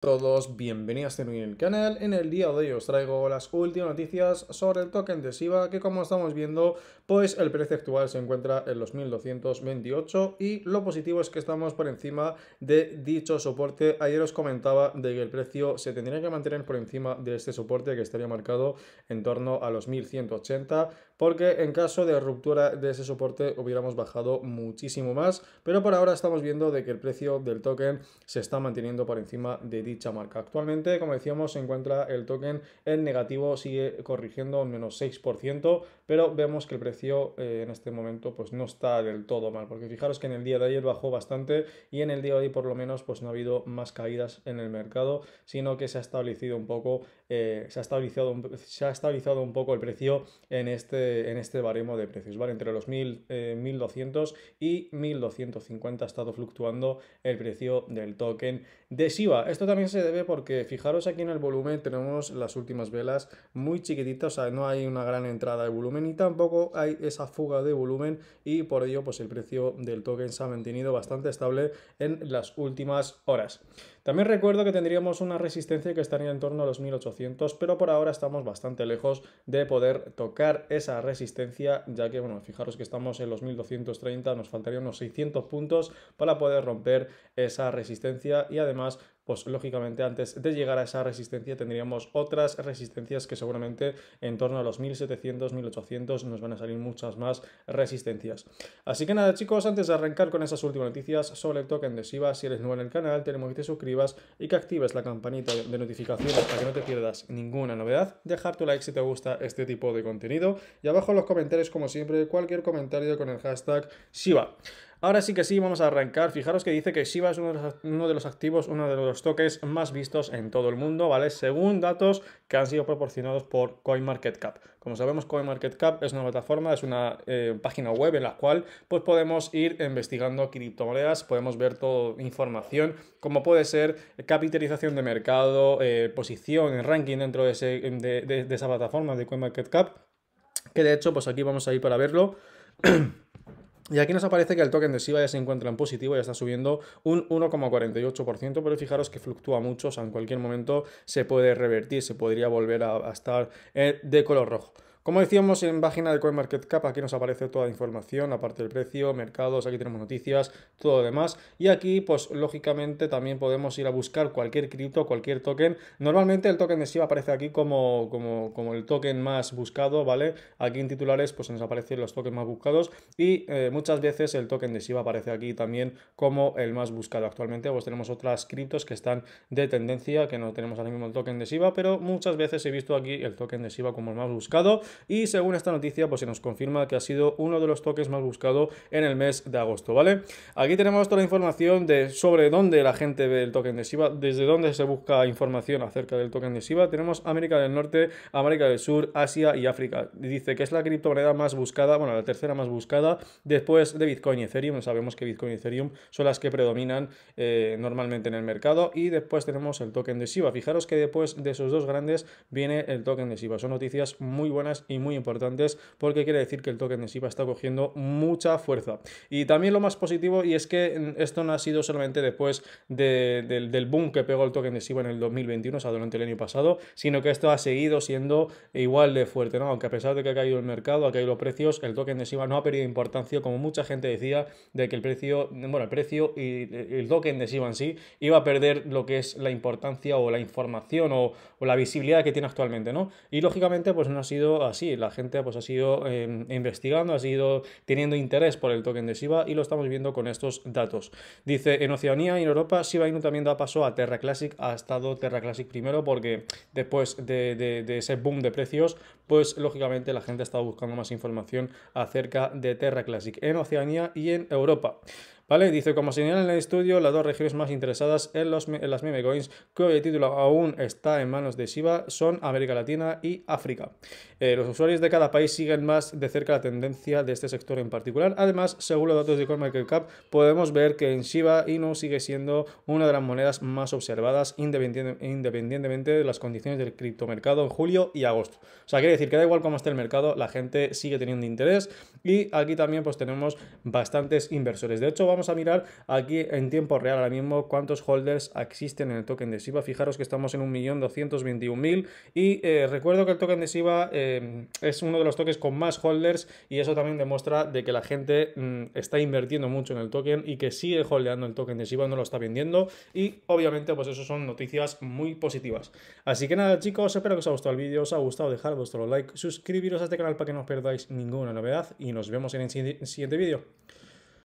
todos, bienvenidos a este nuevo en el canal. En el día de hoy os traigo las últimas noticias sobre el token de SIBA que como estamos viendo, pues el precio actual se encuentra en los 1228 y lo positivo es que estamos por encima de dicho soporte. Ayer os comentaba de que el precio se tendría que mantener por encima de este soporte que estaría marcado en torno a los 1180 porque en caso de ruptura de ese soporte hubiéramos bajado muchísimo más, pero por ahora estamos viendo de que el precio del token se está manteniendo por encima de dicha marca. Actualmente, como decíamos, se encuentra el token en negativo, sigue corrigiendo menos 6%, pero vemos que el precio eh, en este momento pues no está del todo mal, porque fijaros que en el día de ayer bajó bastante y en el día de hoy por lo menos pues no ha habido más caídas en el mercado, sino que se ha establecido un poco, eh, se, ha estabilizado un, se ha estabilizado un poco el precio en este, en este baremo de precios, ¿vale? Entre los 1200 eh, y 1250 ha estado fluctuando el precio del token de Shiba. Esto también se debe porque fijaros aquí en el volumen tenemos las últimas velas muy chiquititas, o sea, no hay una gran entrada de volumen y tampoco hay esa fuga de volumen y por ello pues el precio del token se ha mantenido bastante estable en las últimas horas. También recuerdo que tendríamos una resistencia que estaría en torno a los 1800, pero por ahora estamos bastante lejos de poder tocar esa resistencia, ya que, bueno, fijaros que estamos en los 1230, nos faltarían unos 600 puntos para poder romper esa resistencia y además pues lógicamente antes de llegar a esa resistencia tendríamos otras resistencias que seguramente en torno a los 1700, 1800 nos van a salir muchas más resistencias. Así que nada chicos, antes de arrancar con esas últimas noticias sobre el token de si eres nuevo en el canal, tenemos que te suscribas y que actives la campanita de notificaciones para que no te pierdas ninguna novedad. Dejar tu like si te gusta este tipo de contenido y abajo en los comentarios, como siempre, cualquier comentario con el hashtag Shiva. Ahora sí que sí, vamos a arrancar. Fijaros que dice que Shiba es uno de los, activos, uno de los toques más vistos en todo el mundo, ¿vale? Según datos que han sido proporcionados por CoinMarketCap. Como sabemos, CoinMarketCap es una plataforma, es una eh, página web en la cual pues, podemos ir investigando criptomonedas, podemos ver toda información, como puede ser capitalización de mercado, eh, posición ranking dentro de, de esa plataforma de CoinMarketCap, que de hecho, pues aquí vamos a ir para verlo. Y aquí nos aparece que el token de SIBA ya se encuentra en positivo, ya está subiendo un 1,48%, pero fijaros que fluctúa mucho, o sea, en cualquier momento se puede revertir, se podría volver a estar eh, de color rojo. Como decíamos, en página de CoinMarketCap aquí nos aparece toda la información, aparte del precio, mercados, aquí tenemos noticias, todo lo demás. Y aquí, pues lógicamente también podemos ir a buscar cualquier cripto, cualquier token. Normalmente el token de SIVA aparece aquí como, como, el token más buscado, ¿vale? Aquí en titulares pues nos aparecen los tokens más buscados y eh, muchas veces el token de SIVA aparece aquí también como el más buscado. Actualmente pues tenemos otras criptos que están de tendencia, que no tenemos ahora mismo el token de SIBA, pero muchas veces he visto aquí el token de SIBA como el más buscado y según esta noticia pues se nos confirma que ha sido uno de los toques más buscado en el mes de agosto, ¿vale? Aquí tenemos toda la información de sobre dónde la gente ve el token de Shiba, desde dónde se busca información acerca del token de Shiba. Tenemos América del Norte, América del Sur, Asia y África. Dice que es la criptomoneda más buscada, bueno, la tercera más buscada después de Bitcoin y Ethereum. Sabemos que Bitcoin y Ethereum son las que predominan eh, normalmente en el mercado y después tenemos el token de Shiba. Fijaros que después de esos dos grandes viene el token de Shiba. Son noticias muy buenas y muy importantes porque quiere decir que el token de SIPA está cogiendo mucha fuerza. Y también lo más positivo y es que mm, esto no ha sido solamente después del, boom que pegó el token de SIPA en el 2021, o sea, durante el año pasado, sino que esto ha seguido siendo igual de fuerte, ¿no? Aunque a pesar de que ha caído el mercado, ha caído los precios, el token de SIBA no ha perdido importancia, como mucha gente decía, de que el precio, bueno, el precio y eh, el token de SIBA en sí iba a perder lo que es la importancia o la información o, o la visibilidad que tiene actualmente, ¿no? Y lógicamente, pues no ha sido así. La gente pues, ha sido em, investigando, ha sido teniendo interés por el token de SIBA y lo estamos viendo con estos datos. Dice, en Oceanía y en Europa, SIBA Inu también da paso a Terra Classic. Ha estado Terra Classic primero porque después de, de ese boom de precios, pues lógicamente la gente ha estado buscando más información acerca de Terra Classic en Oceanía y en Europa. Dice, como señalan en el estudio, las dos regiones más interesadas en, los, en las meme coins, cuyo título aún está en manos de Shiba, son América Latina y África. Eh, los usuarios de cada país siguen más de cerca la tendencia de este sector en particular. Además, según los datos de CoinMarketCap, podemos ver que en Shiba Inu sigue siendo una de las monedas más observadas independientemente de las condiciones del criptomercado en julio y agosto. O sea, quiere decir que da igual cómo esté el mercado, la gente sigue teniendo interés y aquí también pues tenemos bastantes inversores. De hecho, vamos a mirar aquí en tiempo real ahora mismo cuántos holders existen en el token de SIBA. Fijaros que estamos en 1.221.000 y eh, recuerdo que el token de SIBA eh, es uno de los tokens con más holders y eso también demuestra de que la gente mm, está invirtiendo mucho en el token y que sigue holdeando el token de SIBA, no lo está vendiendo y obviamente pues eso son noticias muy positivas. Así que nada chicos, espero que os haya gustado el vídeo, os ha gustado dejar vuestro like, suscribiros a este canal para que no os perdáis ninguna novedad y nos vemos en el siguiente vídeo.